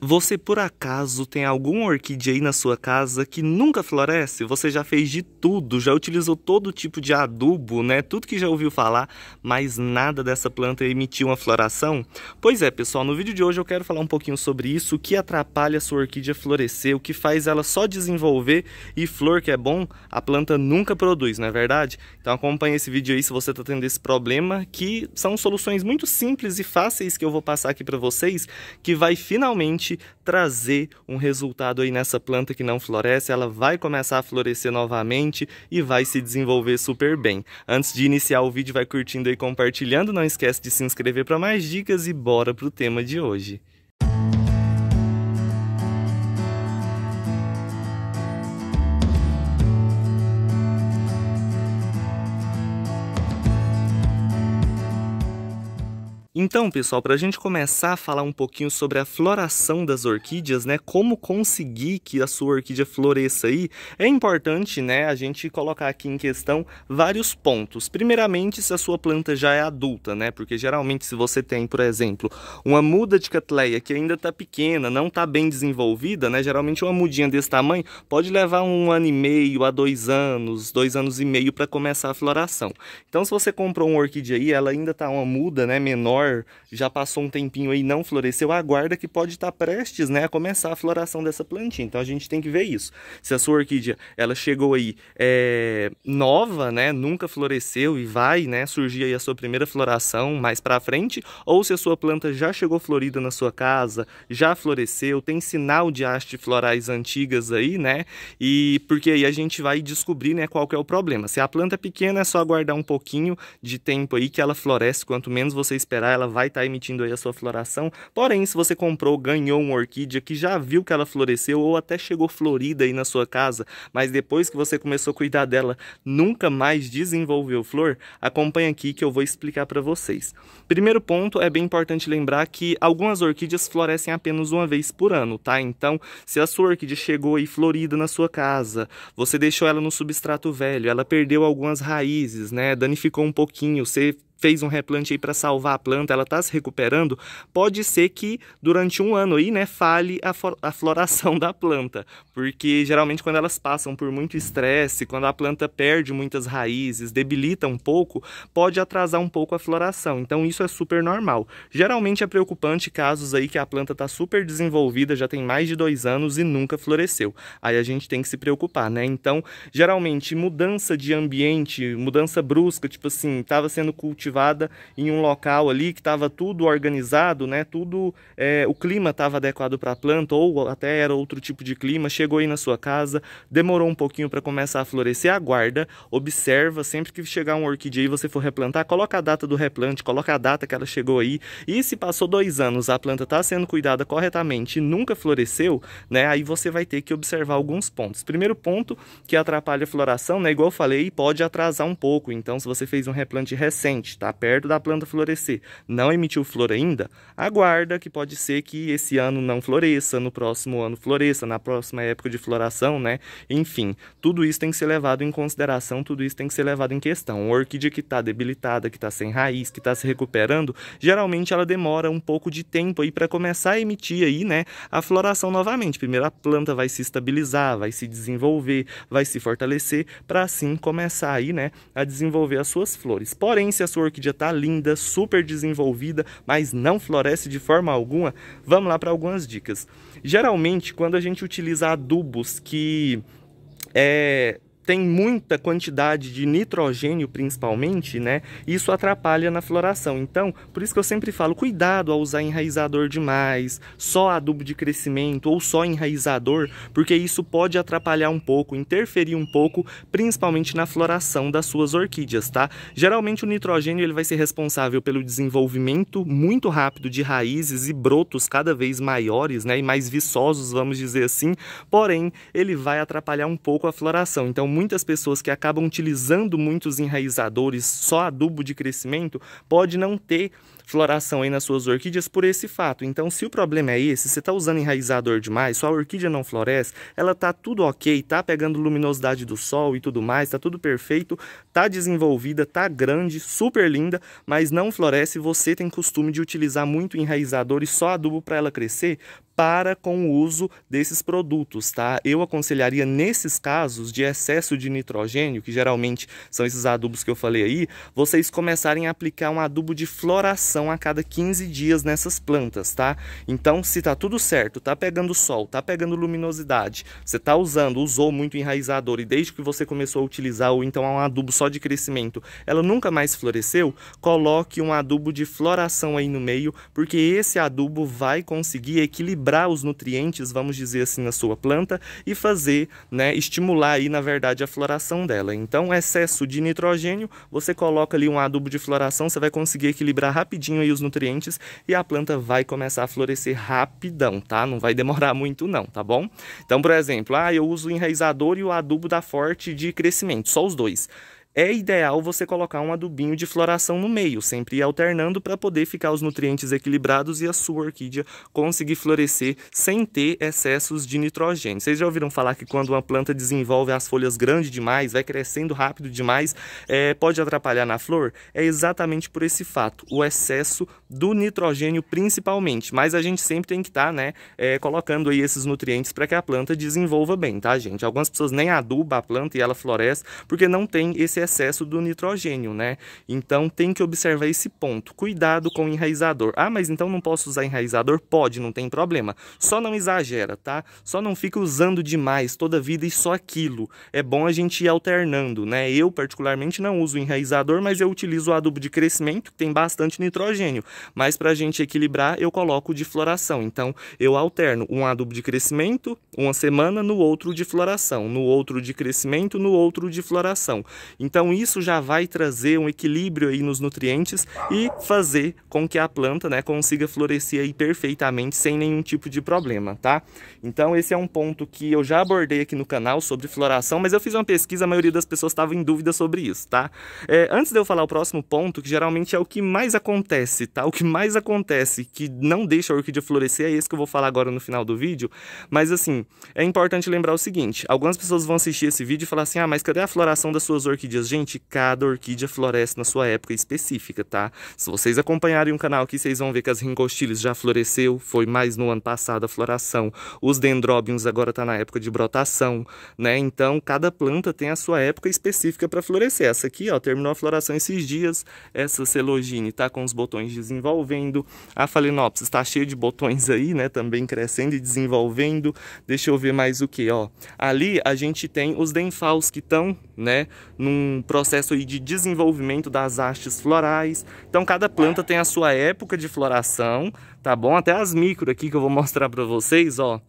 Você por acaso tem alguma orquídea aí na sua casa que nunca floresce? Você já fez de tudo, já utilizou todo tipo de adubo, né? Tudo que já ouviu falar, mas nada dessa planta emitiu uma floração? Pois é, pessoal, no vídeo de hoje eu quero falar um pouquinho sobre isso, o que atrapalha a sua orquídea florescer, o que faz ela só desenvolver e flor que é bom, a planta nunca produz, não é verdade? Então acompanha esse vídeo aí se você está tendo esse problema, que são soluções muito simples e fáceis que eu vou passar aqui para vocês, que vai finalmente realmente trazer um resultado aí nessa planta que não floresce. Ela vai começar a florescer novamente e vai se desenvolver super bem. Antes de iniciar o vídeo, vai curtindo e compartilhando. Não esquece de se inscrever para mais dicas e bora pro tema de hoje. Então, pessoal, para a gente começar a falar um pouquinho sobre a floração das orquídeas, né? Como conseguir que a sua orquídea floresça aí, é importante, né, a gente colocar aqui em questão vários pontos. Primeiramente, se a sua planta já é adulta, né? Porque geralmente se você tem, por exemplo, uma muda de catleia que ainda está pequena, não está bem desenvolvida, né? Geralmente uma mudinha desse tamanho pode levar um ano e meio a dois anos, dois anos e meio para começar a floração. Então, se você comprou uma orquídea aí, ela ainda está uma muda, né, menor já passou um tempinho aí não floresceu, aguarda que pode estar tá prestes né, a começar a floração dessa plantinha. Então a gente tem que ver isso. Se a sua orquídea ela chegou aí é, nova, né, nunca floresceu e vai né, surgir aí a sua primeira floração mais para frente, ou se a sua planta já chegou florida na sua casa, já floresceu, tem sinal de hastes florais antigas aí, né? E porque aí a gente vai descobrir né, qual que é o problema. Se a planta é pequena, é só aguardar um pouquinho de tempo aí que ela floresce, quanto menos você esperar, ela vai estar tá emitindo aí a sua floração. Porém, se você comprou, ganhou uma orquídea que já viu que ela floresceu ou até chegou florida aí na sua casa, mas depois que você começou a cuidar dela, nunca mais desenvolveu flor, acompanha aqui que eu vou explicar para vocês. Primeiro ponto, é bem importante lembrar que algumas orquídeas florescem apenas uma vez por ano, tá? Então, se a sua orquídea chegou aí florida na sua casa, você deixou ela no substrato velho, ela perdeu algumas raízes, né? Danificou um pouquinho, você fez um replante aí para salvar a planta, ela está se recuperando, pode ser que durante um ano aí, né, fale a, a floração da planta, porque geralmente quando elas passam por muito estresse, quando a planta perde muitas raízes, debilita um pouco, pode atrasar um pouco a floração. Então isso é super normal. Geralmente é preocupante casos aí que a planta está super desenvolvida, já tem mais de dois anos e nunca floresceu. Aí a gente tem que se preocupar, né? Então, geralmente mudança de ambiente, mudança brusca, tipo assim, estava sendo cultivado cultivada em um local ali que estava tudo organizado, né? Tudo, é, o clima estava adequado para a planta ou até era outro tipo de clima. Chegou aí na sua casa, demorou um pouquinho para começar a florescer, aguarda, observa. Sempre que chegar uma orquídea e você for replantar, coloca a data do replante, coloca a data que ela chegou aí. E se passou dois anos, a planta está sendo cuidada corretamente e nunca floresceu, né? Aí você vai ter que observar alguns pontos. Primeiro ponto que atrapalha a floração, né? Igual eu falei, pode atrasar um pouco. Então, se você fez um replante recente, está perto da planta florescer, não emitiu flor ainda, aguarda que pode ser que esse ano não floresça, no próximo ano floresça, na próxima época de floração, né? Enfim, tudo isso tem que ser levado em consideração, tudo isso tem que ser levado em questão. Uma orquídea que está debilitada, que está sem raiz, que está se recuperando, geralmente ela demora um pouco de tempo aí para começar a emitir aí, né, a floração novamente. Primeiro a planta vai se estabilizar, vai se desenvolver, vai se fortalecer para assim começar aí, né, a desenvolver as suas flores. Porém, se a sua que já está linda, super desenvolvida, mas não floresce de forma alguma, vamos lá para algumas dicas. Geralmente, quando a gente utiliza adubos que é, tem muita quantidade de nitrogênio principalmente, né? Isso atrapalha na floração. Então, por isso que eu sempre falo, cuidado ao usar enraizador demais, só adubo de crescimento ou só enraizador, porque isso pode atrapalhar um pouco, interferir um pouco, principalmente na floração das suas orquídeas, tá? Geralmente o nitrogênio ele vai ser responsável pelo desenvolvimento muito rápido de raízes e brotos cada vez maiores, né? E mais viçosos, vamos dizer assim. Porém, ele vai atrapalhar um pouco a floração. Então, muitas pessoas que acabam utilizando muitos enraizadores, só adubo de crescimento, pode não ter floração aí nas suas orquídeas por esse fato. Então, se o problema é esse, você está usando enraizador demais, sua orquídea não floresce, ela tá tudo ok, tá pegando luminosidade do sol e tudo mais, tá tudo perfeito, tá desenvolvida, tá grande, super linda, mas não floresce. Você tem costume de utilizar muito enraizador e só adubo para ela crescer? Para com o uso desses produtos, tá? Eu aconselharia nesses casos de excesso de nitrogênio, que geralmente são esses adubos que eu falei aí, vocês começarem a aplicar um adubo de floração a cada 15 dias nessas plantas, tá? Então, se tá tudo certo, tá pegando sol, tá pegando luminosidade, você tá usando, usou muito enraizador e desde que você começou a utilizar ou então é um adubo só de crescimento, ela nunca mais floresceu, coloque um adubo de floração aí no meio, porque esse adubo vai conseguir equilibrar os nutrientes, vamos dizer assim, na sua planta e fazer, né, estimular aí, na verdade, a floração dela. Então, excesso de nitrogênio, você coloca ali um adubo de floração, você vai conseguir equilibrar rapidinho certinho aí os nutrientes e a planta vai começar a florescer rapidão, tá? Não vai demorar muito não, tá bom? Então, por exemplo, ah, eu uso o enraizador e o adubo da Forte de crescimento, só os dois é ideal você colocar um adubinho de floração no meio, sempre alternando para poder ficar os nutrientes equilibrados e a sua orquídea conseguir florescer sem ter excessos de nitrogênio. Vocês já ouviram falar que quando uma planta desenvolve as folhas grandes demais, vai crescendo rápido demais, é, pode atrapalhar na flor? É exatamente por esse fato, o excesso do nitrogênio principalmente. Mas a gente sempre tem que estar tá, né, é, colocando aí esses nutrientes para que a planta desenvolva bem, tá gente? Algumas pessoas nem adubam a planta e ela floresce porque não tem esse esse excesso do nitrogênio, né? Então tem que observar esse ponto. Cuidado com o enraizador. Ah, mas então não posso usar enraizador? Pode, não tem problema. Só não exagera, tá? Só não fica usando demais toda a vida e só aquilo. É bom a gente ir alternando, né? Eu particularmente não uso enraizador, mas eu utilizo o adubo de crescimento, que tem bastante nitrogênio. Mas para a gente equilibrar, eu coloco de floração. Então eu alterno um adubo de crescimento uma semana, no outro de floração, no outro de crescimento, no outro de floração. Então isso já vai trazer um equilíbrio aí nos nutrientes e fazer com que a planta, né, consiga florescer aí perfeitamente sem nenhum tipo de problema, tá? Então esse é um ponto que eu já abordei aqui no canal sobre floração, mas eu fiz uma pesquisa, a maioria das pessoas estava em dúvida sobre isso, tá? É, antes de eu falar o próximo ponto, que geralmente é o que mais acontece, tá? O que mais acontece que não deixa a orquídea florescer é esse que eu vou falar agora no final do vídeo, mas assim, é importante lembrar o seguinte, algumas pessoas vão assistir esse vídeo e falar assim, ah, mas cadê a floração das suas orquídeas? orquídeas. Gente, cada orquídea floresce na sua época específica, tá? Se vocês acompanharem o canal aqui, vocês vão ver que as ringostiles já floresceu, foi mais no ano passado a floração. Os dendróbios agora tá na época de brotação, né? Então, cada planta tem a sua época específica para florescer. Essa aqui, ó, terminou a floração esses dias. Essa celogine tá com os botões desenvolvendo. A phalaenopsis está cheia de botões aí, né? Também crescendo e desenvolvendo. Deixa eu ver mais o que, ó. Ali a gente tem os denfaus que estão, né, num um processo de desenvolvimento das hastes florais. Então cada planta tem a sua época de floração, tá bom? Até as micro aqui que eu vou mostrar para vocês, ó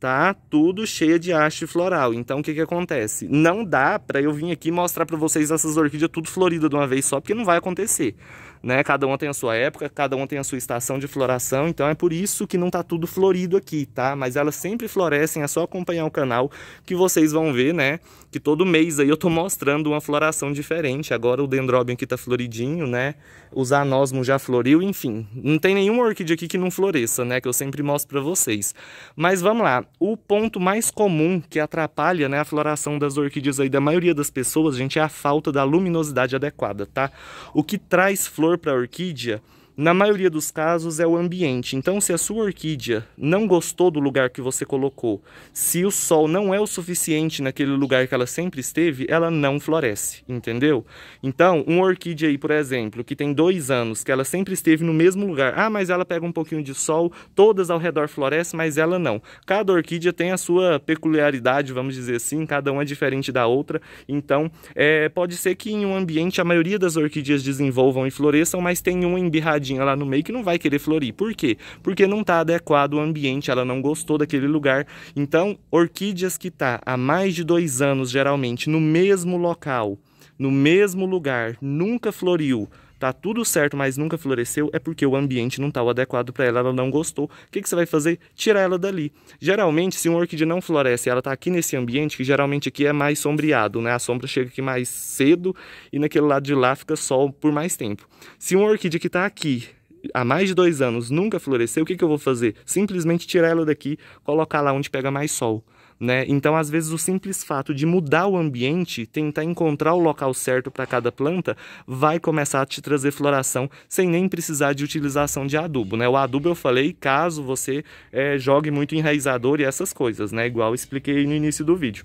tá tudo cheia de haste floral. Então o que que acontece? Não dá para eu vir aqui mostrar para vocês essas orquídeas tudo florida de uma vez só, porque não vai acontecer né? Cada uma tem a sua época, cada uma tem a sua estação de floração, então é por isso que não tá tudo florido aqui, tá? Mas elas sempre florescem, é só acompanhar o canal que vocês vão ver, né? Que todo mês aí eu tô mostrando uma floração diferente. Agora o dendróbio aqui tá floridinho, né? os zanósmo já floriu, enfim. Não tem nenhuma orquídea aqui que não floresça, né? Que eu sempre mostro para vocês. Mas vamos lá. O ponto mais comum que atrapalha, né, a floração das orquídeas aí da maioria das pessoas, gente, é a falta da luminosidade adequada, tá? O que traz flor flor para orquídea na maioria dos casos é o ambiente. Então, se a sua orquídea não gostou do lugar que você colocou, se o sol não é o suficiente naquele lugar que ela sempre esteve, ela não floresce, entendeu? Então, uma orquídea aí, por exemplo, que tem dois anos, que ela sempre esteve no mesmo lugar. Ah, mas ela pega um pouquinho de sol, todas ao redor florescem, mas ela não. Cada orquídea tem a sua peculiaridade, vamos dizer assim, cada uma é diferente da outra. Então, é, pode ser que em um ambiente a maioria das orquídeas desenvolvam e floresçam, mas tem uma embirradinha lá no meio que não vai querer florir. Por quê? Porque não está adequado o ambiente, ela não gostou daquele lugar. Então, orquídeas que tá há mais de dois anos, geralmente, no mesmo local, no mesmo lugar, nunca floriu, tá tudo certo, mas nunca floresceu, é porque o ambiente não tá o adequado para ela, ela não gostou. O que, que você vai fazer? Tirar ela dali. Geralmente, se uma orquídea não floresce, ela tá aqui nesse ambiente, que geralmente aqui é mais sombreado, né? A sombra chega aqui mais cedo e naquele lado de lá fica sol por mais tempo. Se uma orquídea que tá aqui há mais de dois anos nunca floresceu, o que, que eu vou fazer? Simplesmente tirar ela daqui, colocar lá onde pega mais sol. Né? Então, às vezes, o simples fato de mudar o ambiente, tentar encontrar o local certo para cada planta, vai começar a te trazer floração sem nem precisar de utilização de adubo. Né? O adubo eu falei caso você é, jogue muito enraizador e essas coisas, né? igual expliquei no início do vídeo.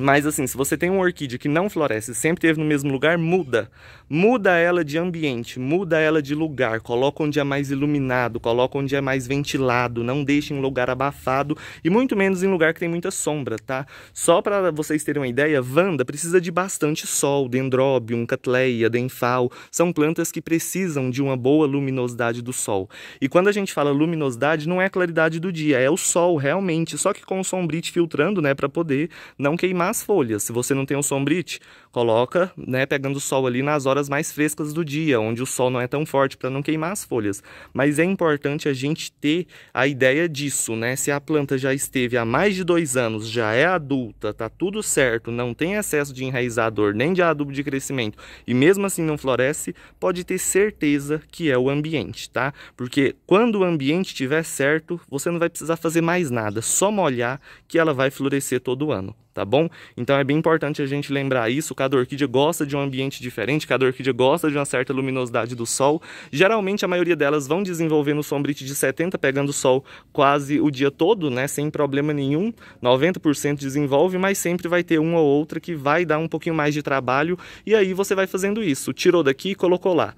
Mas assim, se você tem uma orquídea que não floresce, sempre teve no mesmo lugar, muda. Muda ela de ambiente, muda ela de lugar, coloca onde é mais iluminado, coloca onde é mais ventilado, não deixe em lugar abafado e muito menos em lugar que tem muita sombra, tá? Só para vocês terem uma ideia, Vanda precisa de bastante sol, dendróbio, catleia, denfal, são plantas que precisam de uma boa luminosidade do sol. E quando a gente fala luminosidade, não é a claridade do dia, é o sol realmente, só que com o sombrite filtrando, né, para poder não queimar as folhas. Se você não tem o sombrite, Coloca, né, pegando sol ali nas horas mais frescas do dia, onde o sol não é tão forte para não queimar as folhas. Mas é importante a gente ter a ideia disso, né? Se a planta já esteve há mais de dois anos, já é adulta, tá tudo certo, não tem excesso de enraizador nem de adubo de crescimento e mesmo assim não floresce, pode ter certeza que é o ambiente, tá? Porque quando o ambiente estiver certo, você não vai precisar fazer mais nada, só molhar que ela vai florescer todo ano tá bom? Então é bem importante a gente lembrar isso. Cada orquídea gosta de um ambiente diferente, cada orquídea gosta de uma certa luminosidade do sol. Geralmente a maioria delas vão desenvolver no sombrite de 70 pegando sol quase o dia todo, né, sem problema nenhum. 90% desenvolve, mas sempre vai ter uma ou outra que vai dar um pouquinho mais de trabalho e aí você vai fazendo isso. Tirou daqui e colocou lá.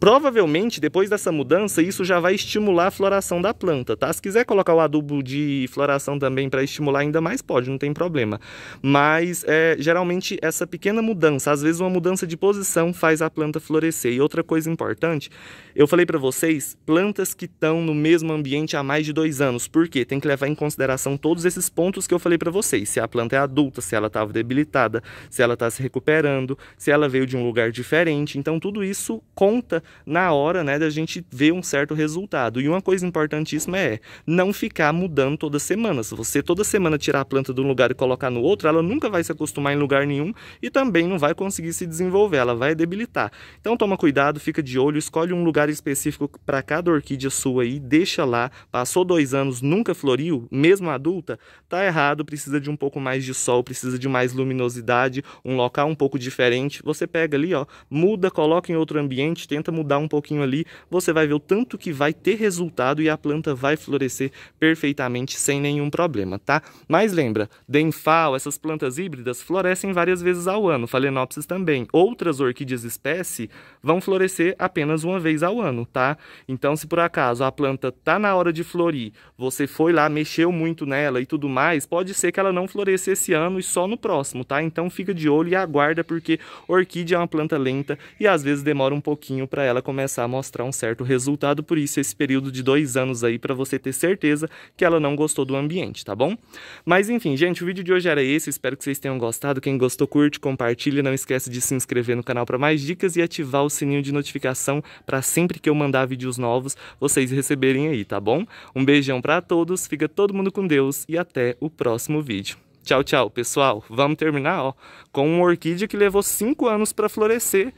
Provavelmente, depois dessa mudança, isso já vai estimular a floração da planta, tá? Se quiser colocar o adubo de floração também para estimular ainda mais, pode, não tem problema. Mas, é, geralmente, essa pequena mudança, às vezes uma mudança de posição faz a planta florescer. E outra coisa importante, eu falei para vocês, plantas que estão no mesmo ambiente há mais de dois anos. Por quê? Tem que levar em consideração todos esses pontos que eu falei para vocês. Se a planta é adulta, se ela estava tá debilitada, se ela está se recuperando, se ela veio de um lugar diferente. Então, tudo isso conta na hora, né, da gente ver um certo resultado. E uma coisa importantíssima é não ficar mudando toda semana. Se você toda semana tirar a planta de um lugar e colocar no outro, ela nunca vai se acostumar em lugar nenhum e também não vai conseguir se desenvolver, ela vai debilitar. Então toma cuidado, fica de olho, escolhe um lugar específico para cada orquídea sua e deixa lá. Passou dois anos, nunca floriu, mesmo adulta, tá errado, precisa de um pouco mais de sol, precisa de mais luminosidade, um local um pouco diferente. Você pega ali, ó, muda, coloca em outro ambiente, tenta mudar mudar um pouquinho ali, você vai ver o tanto que vai ter resultado e a planta vai florescer perfeitamente sem nenhum problema, tá? Mas lembra, Denfal, essas plantas híbridas florescem várias vezes ao ano, Phalaenopsis também. Outras orquídeas espécie vão florescer apenas uma vez ao ano, tá? Então, se por acaso a planta tá na hora de florir, você foi lá, mexeu muito nela e tudo mais, pode ser que ela não floresça esse ano e só no próximo, tá? Então fica de olho e aguarda porque orquídea é uma planta lenta e às vezes demora um pouquinho para ela começar a mostrar um certo resultado, por isso esse período de dois anos aí para você ter certeza que ela não gostou do ambiente, tá bom? Mas enfim, gente, o vídeo de hoje era esse, espero que vocês tenham gostado. Quem gostou, curte, compartilha, não esquece de se inscrever no canal para mais dicas e ativar o sininho de notificação para sempre que eu mandar vídeos novos vocês receberem aí, tá bom? Um beijão para todos, fica todo mundo com Deus e até o próximo vídeo. Tchau, tchau, pessoal. Vamos terminar ó, com uma orquídea que levou cinco anos para florescer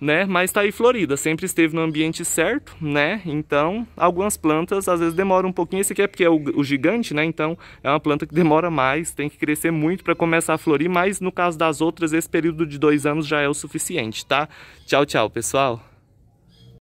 né? Mas está aí florida, sempre esteve no ambiente certo, né? Então, algumas plantas às vezes demoram um pouquinho, esse aqui é porque é o, o gigante, né? Então, é uma planta que demora mais, tem que crescer muito para começar a florir, mas no caso das outras, esse período de dois anos já é o suficiente, tá? Tchau, tchau, pessoal!